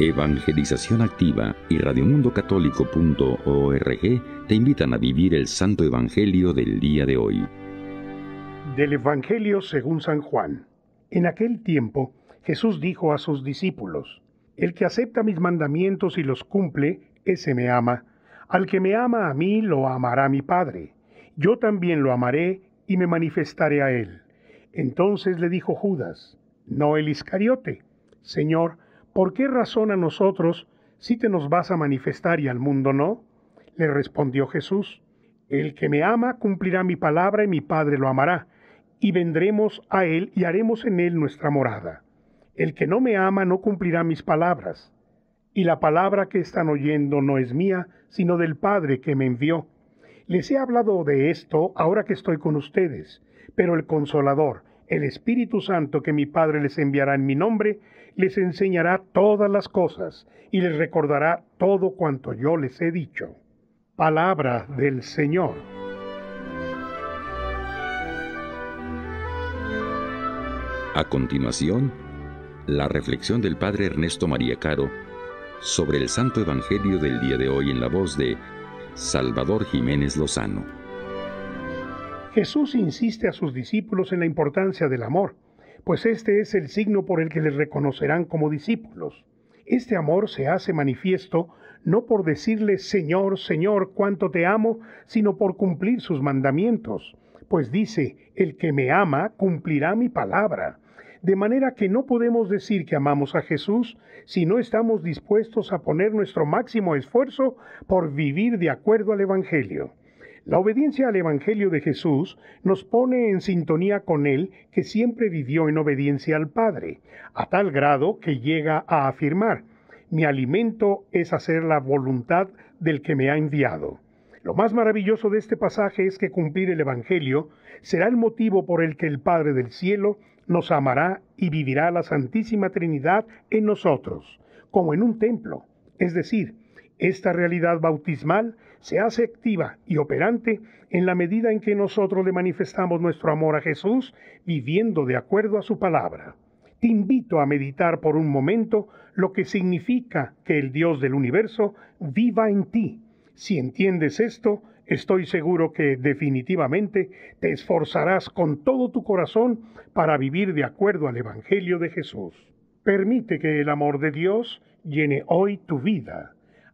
Evangelización Activa y radiomundocatólico.org te invitan a vivir el Santo Evangelio del día de hoy. Del Evangelio según San Juan. En aquel tiempo Jesús dijo a sus discípulos, El que acepta mis mandamientos y los cumple, ese me ama. Al que me ama a mí, lo amará mi Padre. Yo también lo amaré y me manifestaré a él. Entonces le dijo Judas, no el Iscariote, Señor, ¿por qué razón a nosotros si te nos vas a manifestar y al mundo no? Le respondió Jesús, el que me ama cumplirá mi palabra y mi Padre lo amará, y vendremos a él y haremos en él nuestra morada. El que no me ama no cumplirá mis palabras, y la palabra que están oyendo no es mía, sino del Padre que me envió. Les he hablado de esto ahora que estoy con ustedes, pero el consolador, el Espíritu Santo que mi Padre les enviará en mi nombre, les enseñará todas las cosas y les recordará todo cuanto yo les he dicho. Palabra del Señor. A continuación, la reflexión del Padre Ernesto María Caro sobre el Santo Evangelio del día de hoy en la voz de Salvador Jiménez Lozano. Jesús insiste a sus discípulos en la importancia del amor, pues este es el signo por el que les reconocerán como discípulos. Este amor se hace manifiesto no por decirle Señor, Señor, cuánto te amo, sino por cumplir sus mandamientos, pues dice, el que me ama cumplirá mi palabra. De manera que no podemos decir que amamos a Jesús si no estamos dispuestos a poner nuestro máximo esfuerzo por vivir de acuerdo al Evangelio. La obediencia al Evangelio de Jesús nos pone en sintonía con Él que siempre vivió en obediencia al Padre, a tal grado que llega a afirmar, mi alimento es hacer la voluntad del que me ha enviado. Lo más maravilloso de este pasaje es que cumplir el Evangelio será el motivo por el que el Padre del Cielo nos amará y vivirá la Santísima Trinidad en nosotros, como en un templo, es decir, esta realidad bautismal se hace activa y operante en la medida en que nosotros le manifestamos nuestro amor a Jesús viviendo de acuerdo a su palabra. Te invito a meditar por un momento lo que significa que el Dios del universo viva en ti. Si entiendes esto, estoy seguro que definitivamente te esforzarás con todo tu corazón para vivir de acuerdo al Evangelio de Jesús. Permite que el amor de Dios llene hoy tu vida